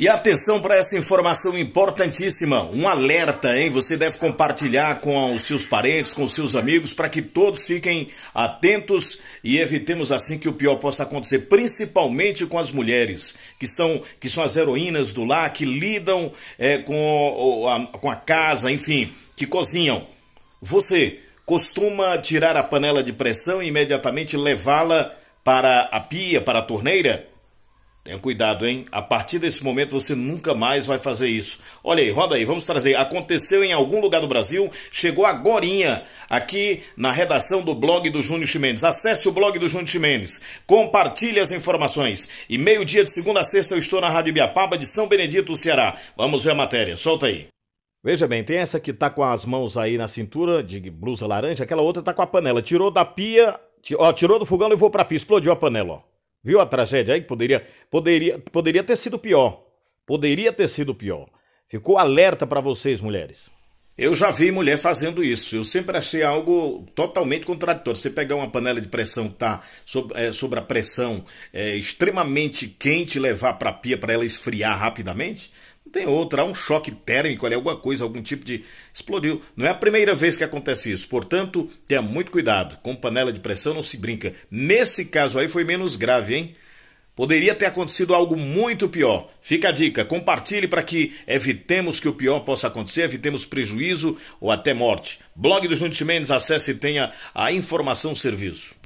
E atenção para essa informação importantíssima, um alerta, hein? Você deve compartilhar com os seus parentes, com os seus amigos, para que todos fiquem atentos e evitemos assim que o pior possa acontecer, principalmente com as mulheres, que são, que são as heroínas do lar, que lidam é, com, a, com a casa, enfim, que cozinham. Você costuma tirar a panela de pressão e imediatamente levá-la para a pia, para a torneira? Tenha cuidado, hein? A partir desse momento você nunca mais vai fazer isso. Olha aí, roda aí, vamos trazer. Aconteceu em algum lugar do Brasil, chegou agorinha aqui na redação do blog do Júnior Ximenes. Acesse o blog do Júnior Ximenes, compartilhe as informações. E meio-dia de segunda a sexta eu estou na Rádio Biapaba de São Benedito, Ceará. Vamos ver a matéria, solta aí. Veja bem, tem essa que tá com as mãos aí na cintura, de blusa laranja, aquela outra tá com a panela. Tirou da pia, ó, tirou do fogão e levou pra pia, explodiu a panela, ó. Viu a tragédia aí poderia, poderia, poderia ter sido pior. Poderia ter sido pior. Ficou alerta para vocês, mulheres. Eu já vi mulher fazendo isso. Eu sempre achei algo totalmente contraditório. Você pegar uma panela de pressão que está sob, é, sobre, a pressão é, extremamente quente e levar para a pia para ela esfriar rapidamente, tem outro, há um choque térmico ali, alguma coisa, algum tipo de. explodiu. Não é a primeira vez que acontece isso, portanto, tenha muito cuidado. Com panela de pressão não se brinca. Nesse caso aí foi menos grave, hein? Poderia ter acontecido algo muito pior. Fica a dica, compartilhe para que evitemos que o pior possa acontecer, evitemos prejuízo ou até morte. Blog do Júnior Mendes, acesse e tenha a informação serviço.